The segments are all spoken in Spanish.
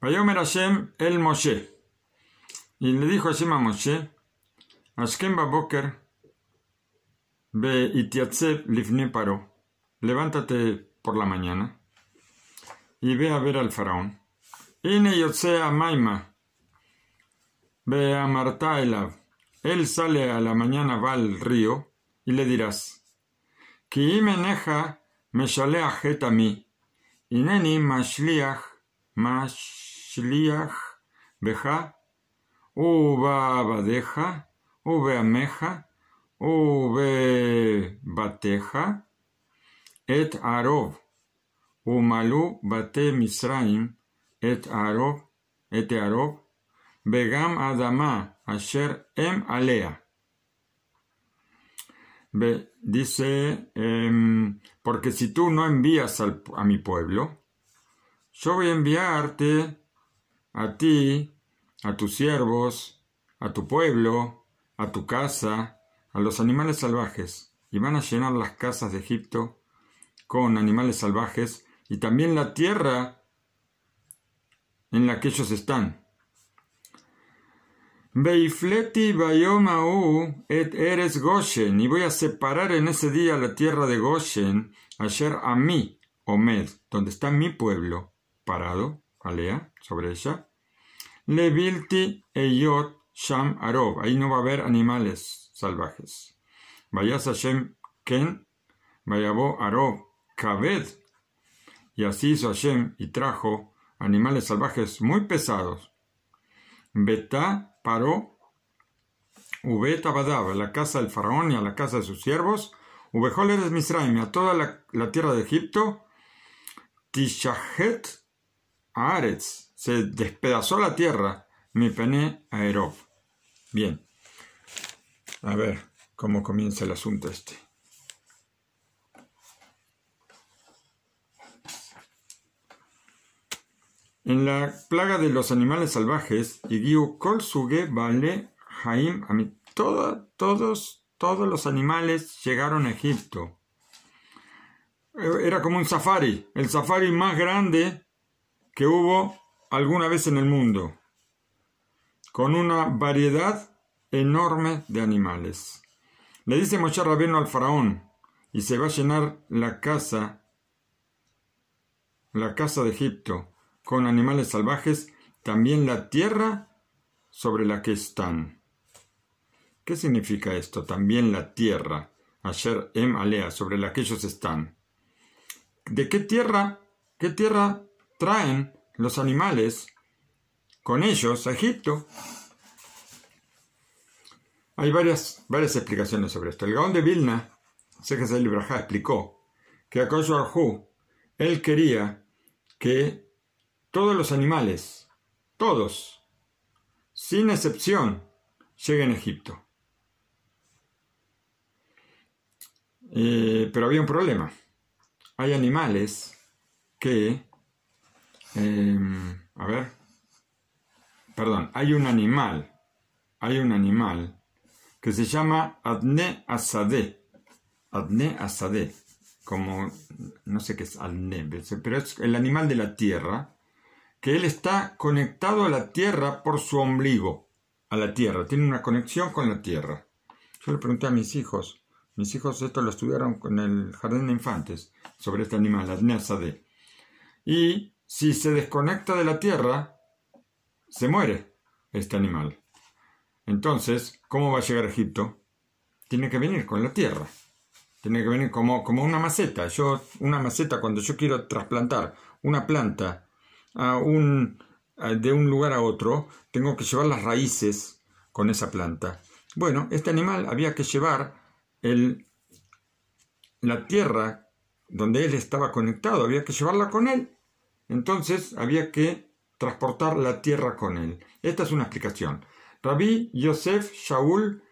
Vayomer el Moshe. Y le dijo Hashem a Moshe, Ashkem Baboker, ve lifne paro, levántate por la mañana y ve a ver al faraón. Ine yotzea maima, ve a Marta elav. Él sale a la mañana, va al río y le dirás, Ki imeneja me sale et a mí, ineni mashliach mash Beja, Uba Badeja, uve Ameja, Ube Bateja, Et Arov, Umalu Bate Misraim, Et Arov, Et Arov, Begam Adama, Asher Em Alea. dice, em, porque si tú no envías a mi pueblo, yo voy a enviarte a ti, a tus siervos, a tu pueblo, a tu casa, a los animales salvajes, y van a llenar las casas de Egipto con animales salvajes, y también la tierra en la que ellos están. Beifleti Bayomau et Eres Goshen, y voy a separar en ese día la tierra de Goshen, ayer a mí, Omed, donde está mi pueblo, parado, Alea, sobre ella, Levilti Eyot Sham Arov. Ahí no va a haber animales salvajes. Vayas Hashem Ken, Vayabó Arov Kaved. Y así hizo Hashem y trajo animales salvajes muy pesados. beta paró Ubeta A la casa del faraón y a la casa de sus siervos. Ubejol Misraim, a toda la, tierra de Egipto. Tishachet Aretz, se despedazó la tierra, mi pene a Bien, a ver cómo comienza el asunto este. En la plaga de los animales salvajes, y Kol Suge Vale mí todos todos, todos los animales llegaron a Egipto. Eh, era como un safari, el safari más grande que hubo alguna vez en el mundo, con una variedad enorme de animales. Le dice Moshe Rabino al faraón, y se va a llenar la casa, la casa de Egipto, con animales salvajes, también la tierra sobre la que están. ¿Qué significa esto? También la tierra, ayer Em Alea, sobre la que ellos están. ¿De qué tierra? ¿Qué tierra traen los animales con ellos a Egipto. Hay varias, varias explicaciones sobre esto. El Gaón de Vilna, el Libraja explicó que a Arjú, él quería que todos los animales, todos, sin excepción, lleguen a Egipto. Eh, pero había un problema. Hay animales que Em, a ver. Perdón, hay un animal. Hay un animal que se llama Adne Asade, Adne Asade, Como, no sé qué es Adne, pero es el animal de la tierra. Que él está conectado a la tierra por su ombligo. A la tierra. Tiene una conexión con la tierra. Yo le pregunté a mis hijos. Mis hijos esto lo estudiaron con el jardín de infantes sobre este animal, Adne Asade, Y si se desconecta de la Tierra, se muere este animal. Entonces, ¿cómo va a llegar Egipto? Tiene que venir con la Tierra. Tiene que venir como, como una maceta. Yo, una maceta, cuando yo quiero trasplantar una planta a un, de un lugar a otro, tengo que llevar las raíces con esa planta. Bueno, este animal había que llevar el, la tierra donde él estaba conectado, había que llevarla con él entonces había que transportar la tierra con él. Esta es una explicación. Rabí Yosef Shaul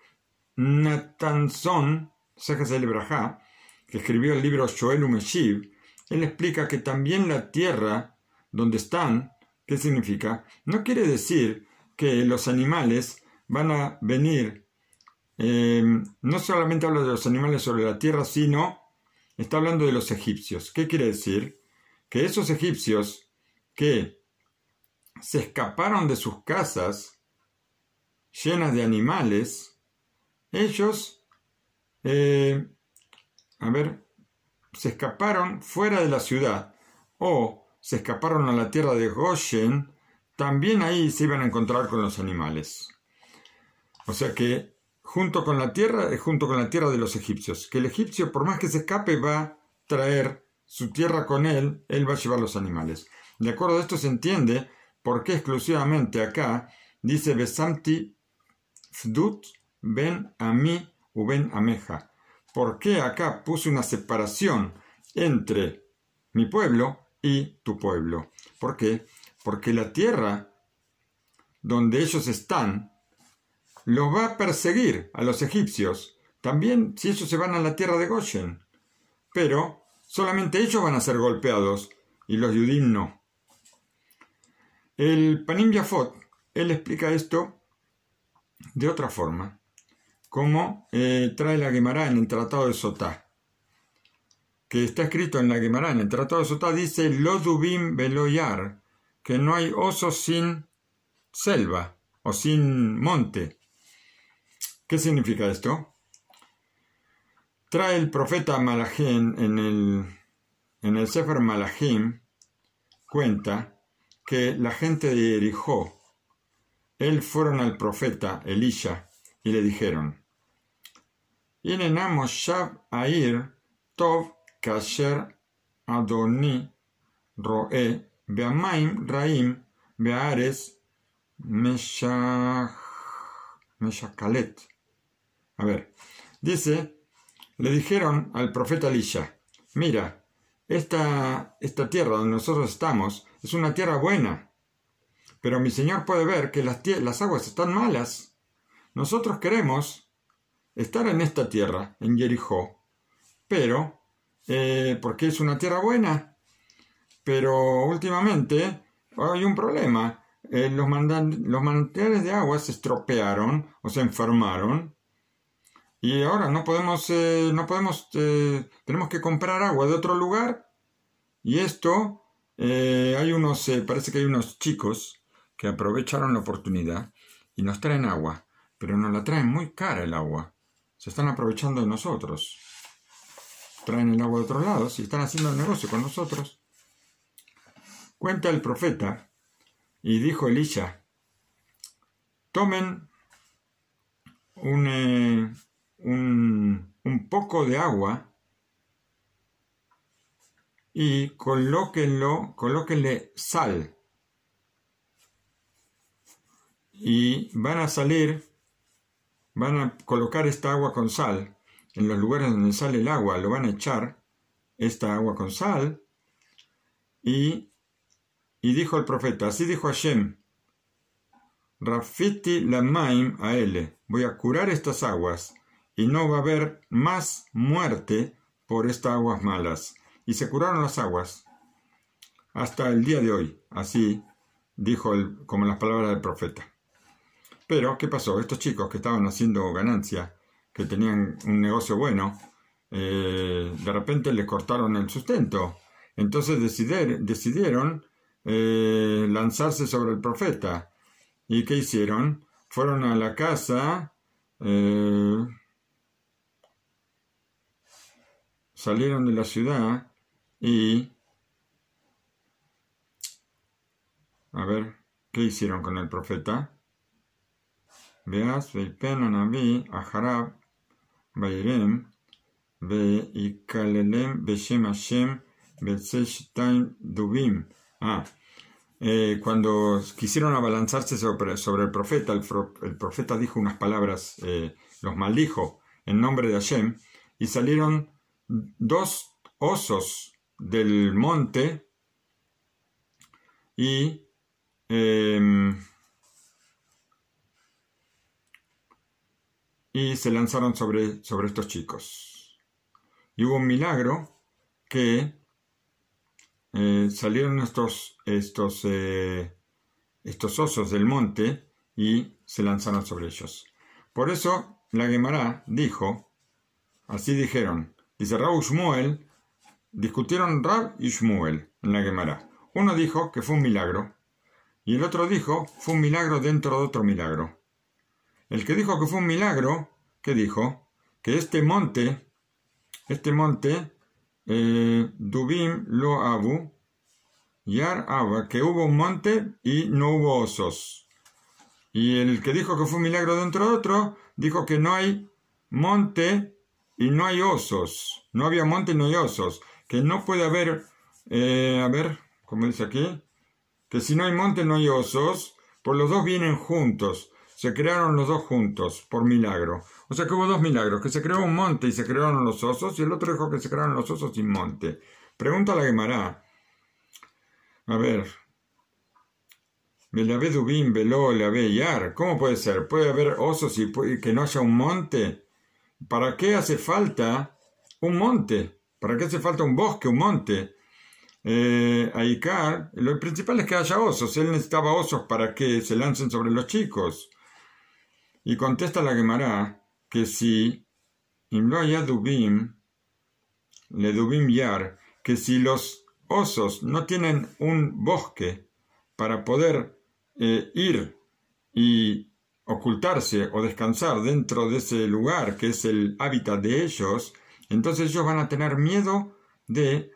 Natanzón, que escribió el libro Shoel Umeshiv, él explica que también la tierra donde están, ¿qué significa? No quiere decir que los animales van a venir, em, no solamente habla de los animales sobre la tierra, sino está hablando de los egipcios. ¿Qué quiere decir? que esos egipcios que se escaparon de sus casas llenas de animales, ellos, eh, a ver, se escaparon fuera de la ciudad o se escaparon a la tierra de Goshen, también ahí se iban a encontrar con los animales. O sea que junto con la tierra, junto con la tierra de los egipcios, que el egipcio por más que se escape va a traer su tierra con él, él va a llevar los animales. De acuerdo a esto se entiende por qué exclusivamente acá dice Besamti Fdut Ben Ami u Ben Ameja. ¿Por qué acá puse una separación entre mi pueblo y tu pueblo? ¿Por qué? Porque la tierra donde ellos están los va a perseguir a los egipcios, también si ellos se van a la tierra de Goshen. Pero Solamente ellos van a ser golpeados y los Yudim no. El Panim Yafot, él explica esto de otra forma, como eh, trae la Gemara en el Tratado de Sotá, que está escrito en la Gemara, en el Tratado de Sotá dice, Lodubim Beloyar, que no hay osos sin selva o sin monte. ¿Qué significa esto? trae el profeta Malachim en el, en el Sefer Malachim cuenta que la gente de Erijó, él fueron al profeta Elisha y le dijeron, Inenamos Shab Air Tov Kasher Adoni Roe Beamaim Raim Beares Meshakalet. A ver, dice le dijeron al profeta Elisha, mira, esta, esta tierra donde nosotros estamos es una tierra buena, pero mi Señor puede ver que las, las aguas están malas. Nosotros queremos estar en esta tierra, en Jericó, pero, eh, porque es una tierra buena, pero últimamente hay un problema. Eh, los, los manantiales de agua se estropearon o se enfermaron y ahora no podemos, eh, no podemos, eh, tenemos que comprar agua de otro lugar y esto, eh, hay unos, parece que hay unos chicos que aprovecharon la oportunidad y nos traen agua, pero nos la traen muy cara el agua, se están aprovechando de nosotros, traen el agua de otros lados y están haciendo el negocio con nosotros. Cuenta el profeta y dijo Elisha, tomen un, un, poco de agua y colóquenlo, colóquenle sal. Y van a salir, van a colocar esta agua con sal en los lugares donde sale el agua, lo van a echar, esta agua con sal. Y, dijo el profeta, así dijo Hashem, Rafiti Lamaim a él, voy a curar estas aguas y no va a haber más muerte por estas aguas malas. Y se curaron las aguas hasta el día de hoy, así dijo el, como las palabras del profeta. Pero, ¿qué pasó? Estos chicos que estaban haciendo ganancia, que tenían un negocio bueno, eh, de repente les cortaron el sustento. Entonces decidieron eh, lanzarse sobre el profeta. ¿Y qué hicieron? Fueron a la casa eh, salieron de la ciudad y... A ver, ¿qué hicieron con el profeta? Veas, Veipen, Anabi, aharab Bairem, Kalelem, Beshem Hashem, Belseshtain, Dubim. Ah, eh, cuando quisieron abalanzarse sobre, sobre el profeta, el, profeta dijo unas palabras, eh, los maldijo en nombre de Hashem, y salieron dos osos del monte em, y se lanzaron sobre, sobre estos chicos. Y hubo un milagro que eh, salieron estos, estos, eh, estos osos del monte y se lanzaron sobre ellos. Por eso la Gemara dijo, así dijeron, Dice Rab Shmuel, discutieron Rab y Shmuel en la Gemara. Uno dijo que fue un milagro y el otro dijo fue un milagro dentro de otro milagro. El que dijo que fue un milagro, ¿qué dijo? Que este monte, este monte, eh, Dubim lo abu, Yar Abba, que hubo un monte y no hubo osos. Y el que dijo que fue un milagro dentro de otro, dijo que no hay monte y no hay osos, no había y no hay osos, que no puede haber, eh, a ver, como dice aquí, que si no hay monte, no hay osos, por los dos vienen juntos, se crearon los dos juntos, por milagro. O sea que hubo dos milagros, que se creó un monte y se crearon los osos, y el otro dijo que se crearon los osos sin monte. Pregunta a la Gemara. A ver. Dubín, Velo, le Yar. ¿Cómo puede ser? ¿Puede haber osos y que no haya un monte? ¿Para qué hace falta un monte? ¿Para qué hace falta un bosque, un monte? Eh, Icar, lo principal es que haya osos. Él necesitaba osos para que se lancen sobre los chicos. Y contesta la Gemara que si Imloya Dubim, le Dubim Yar, que si los osos no tienen un bosque para poder eh, ir y ocultarse o descansar dentro de ese lugar que es el hábitat de ellos, entonces ellos van a tener miedo de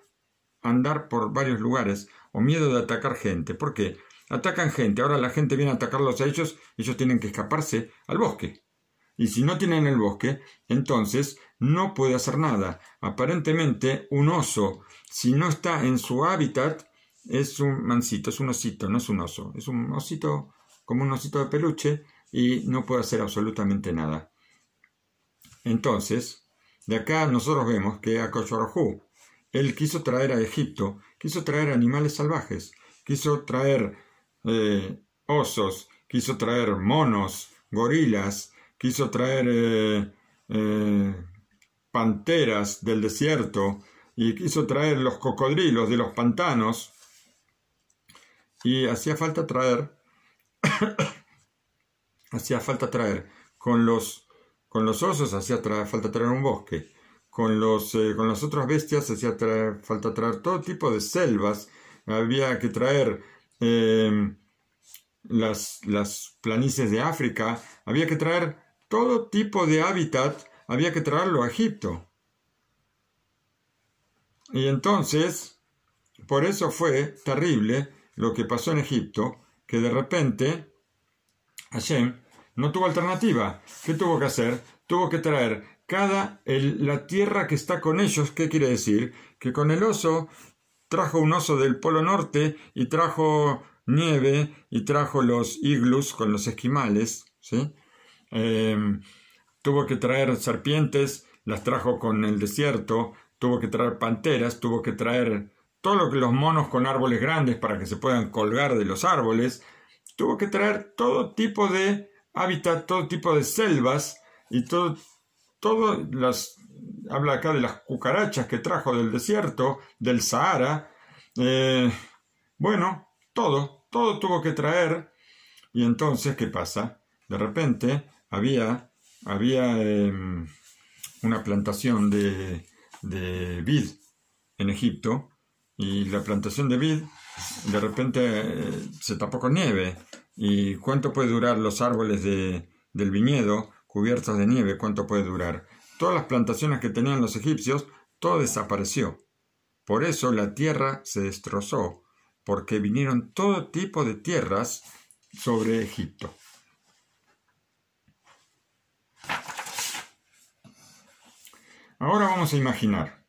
andar por varios lugares o miedo de atacar gente. Porque Atacan gente, ahora la gente viene a atacarlos a ellos, ellos tienen que escaparse al bosque. Y si no tienen el bosque, entonces no puede hacer nada. Aparentemente un oso, si no está en su hábitat, es un mancito, es un osito, no es un oso, es un osito como un osito de peluche, y no puede hacer absolutamente nada. Entonces, de acá nosotros vemos que a Akoshorohu, él quiso traer a Egipto, quiso traer animales salvajes, quiso traer eh, osos, quiso traer monos, gorilas, quiso traer eh, eh, panteras del desierto y quiso traer los cocodrilos de los pantanos. Y hacía falta traer hacía falta traer con los, con los osos, hacía falta traer un bosque. Con, los, eh, con las otras bestias hacía falta traer todo tipo de selvas. Había que traer em, las, las planicies de África. Había que traer todo tipo de hábitat. Había que traerlo a Egipto. Y entonces, por eso fue terrible lo que pasó en Egipto, que de repente Hashem no tuvo alternativa. ¿Qué tuvo que hacer? Tuvo que traer cada la tierra que está con ellos. ¿Qué quiere decir? Que con el oso trajo un oso del Polo Norte y trajo nieve y trajo los iglus con los esquimales. ¿sí? Em, tuvo que traer serpientes, las trajo con el desierto, tuvo que traer panteras, tuvo que traer todo lo que los monos con árboles grandes para que se puedan colgar de los árboles, tuvo que traer todo tipo de hábitat, todo tipo de selvas y todo, todo las, habla acá de las cucarachas que trajo del desierto, del Sahara, eh, bueno, todo, todo tuvo que traer. Y entonces, ¿qué pasa? De repente había, había em, una plantación de, de vid en Egipto y la plantación de vid de repente eh, se tapó con nieve. ¿Y cuánto puede durar los árboles de, del viñedo cubiertos de nieve? ¿Cuánto puede durar? Todas las plantaciones que tenían los egipcios, todo desapareció. Por eso la tierra se destrozó, porque vinieron todo tipo de tierras sobre Egipto. Ahora vamos a imaginar.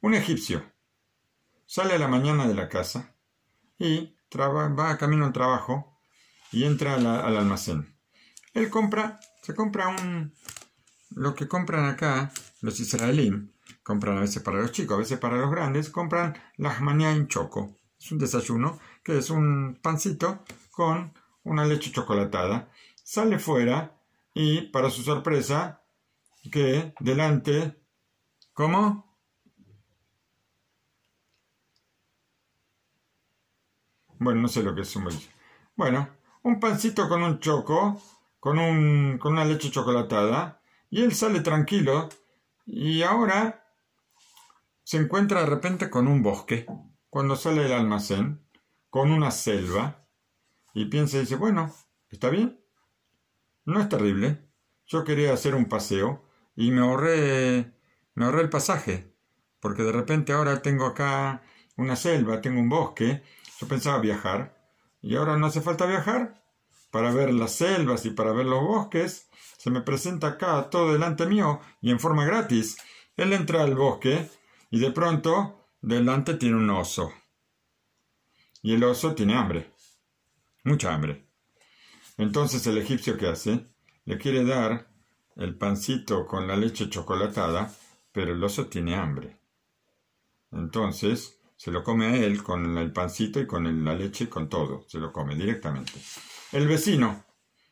Un egipcio sale a la mañana de la casa, y va va camino al trabajo y entra al almacén. Él compra, se compra un... Lo que compran acá los israelíes, compran a veces para los chicos, a veces para los grandes, compran la manía en choco. Es un desayuno que es un pancito con una leche chocolatada. Sale fuera y, para su sorpresa, que delante... ¿Cómo? Bueno, no sé lo que es un mellizo. Bueno, un pancito con un choco, con, un, con una leche chocolatada, y él sale tranquilo y ahora se encuentra de repente con un bosque, cuando sale del almacén, con una selva, y piensa y dice, bueno, ¿está bien? No es terrible. Yo quería hacer un paseo y me ahorré, me ahorré el pasaje, porque de repente ahora tengo acá una selva, tengo un bosque, yo pensaba viajar y ahora no hace falta viajar. Para ver las selvas y para ver los bosques, se me presenta acá todo delante mío y en forma gratis. Él entra al bosque y de pronto delante tiene un oso. Y el oso tiene hambre, mucha hambre. Entonces el egipcio que hace, le quiere dar el pancito con la leche chocolatada, pero el oso tiene hambre. Entonces se lo come a él con el pancito y con la leche y con todo. Se lo come directamente. El vecino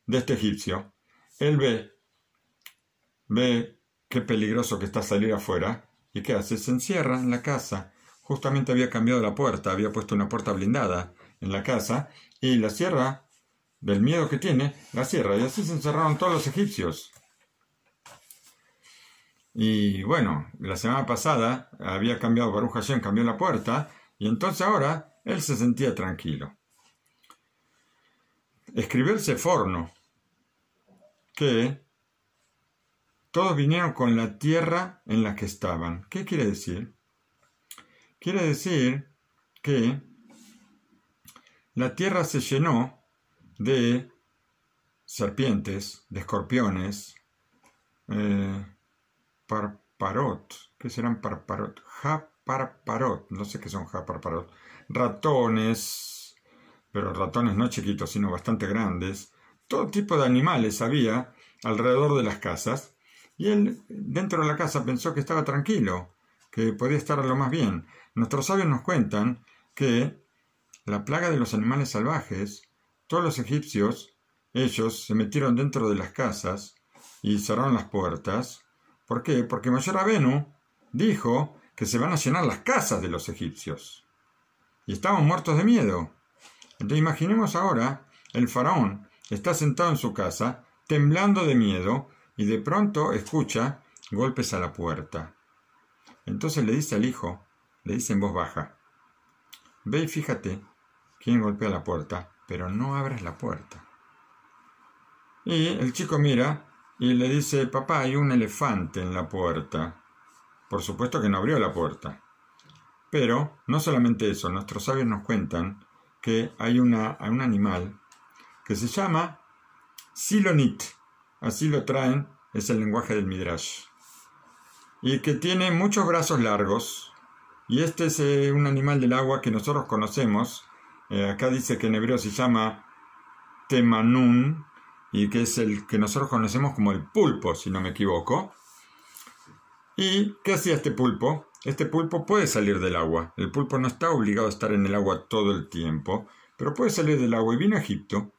de este egipcio, él ve, ve qué peligroso que está salir afuera y qué hace. Se encierra en la casa. Justamente había cambiado la puerta, había puesto una puerta blindada en la casa y la cierra del miedo que tiene, la cierra. Y así se encerraron todos los egipcios. Y bueno, la semana pasada había cambiado Baruch cambió la puerta, y entonces ahora él se sentía tranquilo. Escribió el Seforno que todos vinieron con la tierra en la que estaban. ¿Qué quiere decir? Quiere decir que la tierra se llenó de serpientes, de escorpiones, eh, parparot. que serán parparot? Japarparot. No sé qué son japarparot. Ratones, pero ratones no chiquitos, sino bastante grandes. Todo tipo de animales había alrededor de las casas. Y él, dentro de la casa, pensó que estaba tranquilo, que podía estar lo más bien. Nuestros sabios nos cuentan que la plaga de los animales salvajes, todos los egipcios, ellos se metieron dentro de las casas y cerraron las puertas ¿Por qué? Porque Mayor Abenu dijo que se van a llenar las casas de los egipcios. Y estaban muertos de miedo. Entonces imaginemos ahora, el faraón está sentado en su casa, temblando de miedo, y de pronto escucha golpes a la puerta. Entonces le dice al hijo, le dice en voz baja, ve y fíjate quién golpea la puerta, pero no abras la puerta. Y el chico mira y le dice, papá, hay un elefante en la puerta. Por supuesto que no abrió la puerta. Pero no solamente eso, nuestros sabios nos cuentan que hay, una, un animal que se llama silonit. Así lo traen, es el lenguaje del Midrash. Y que tiene muchos brazos largos. Y este es eh, un animal del agua que nosotros conocemos. Eh, acá dice que en hebreo se llama temanun, y que es el que nosotros conocemos como el pulpo, si no me equivoco. ¿Y qué hacía este pulpo? Este pulpo puede salir del agua. El pulpo no está obligado a estar en el agua todo el tiempo, pero puede salir del agua y vino a Egipto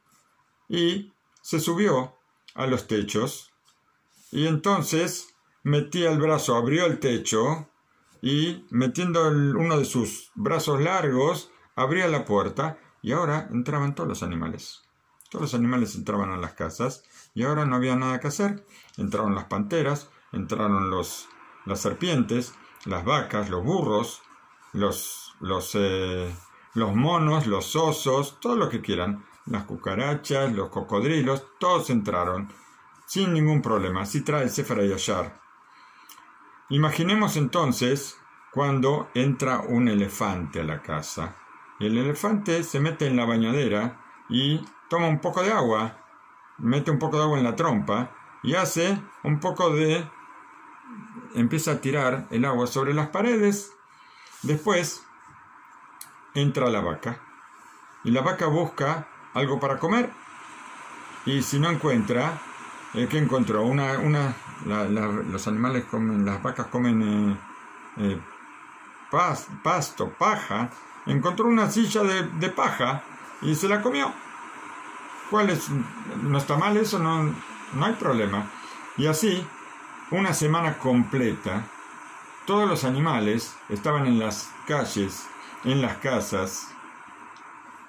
y se subió a los techos y entonces metía el brazo, abrió el techo y metiendo uno de sus brazos largos abría la puerta y ahora entraban todos los animales. Todos los animales entraban a las casas y ahora no había nada que hacer. Entraron las panteras, entraron los, las serpientes, las vacas, los burros, los, los, eh, los monos, los osos, todo lo que quieran. Las cucarachas, los cocodrilos, todos entraron sin ningún problema. Así trae el y Imaginemos entonces cuando entra un elefante a la casa. El elefante se mete en la bañadera y toma un poco de agua, mete un poco de agua en la trompa y hace un poco de... empieza a tirar el agua sobre las paredes. Después entra la vaca y la vaca busca algo para comer y si no encuentra, eh, ¿qué encontró? Una, una, los animales comen, las vacas comen eh, eh, pasto, paja. Encontró una silla de paja y se la comió no está mal, eso no, no hay problema. Y así, una semana completa, todos los animales estaban en las calles, en las casas,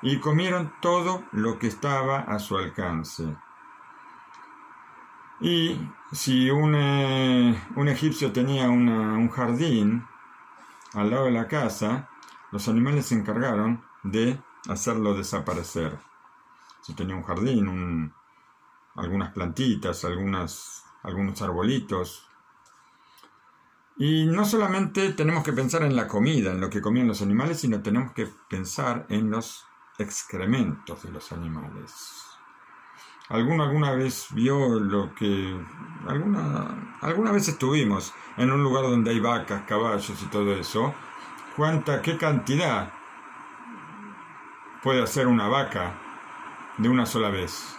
y comieron todo lo que estaba a su alcance. Y si un, eh, un egipcio tenía un jardín al lado de la casa, los animales se encargaron de hacerlo desaparecer si tenía un jardín, algunas plantitas, algunas, algunos arbolitos. Y no solamente tenemos que pensar en la comida, en lo que comían los animales, sino tenemos que pensar en los excrementos de los animales. ¿Alguno alguna vez vio lo que... Alguna, alguna vez estuvimos en un lugar donde hay vacas, caballos y todo eso? ¿Cuánta, qué cantidad puede hacer una vaca de una sola vez.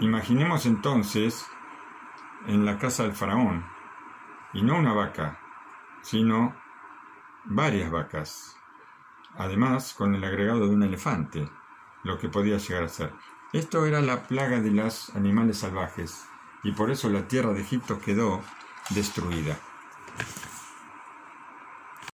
Imaginemos entonces en la casa del faraón, y no una vaca, sino varias vacas, además con el agregado de un elefante, lo que podía llegar a ser. Esto era la plaga de los animales salvajes, y por eso la tierra de Egipto quedó destruida.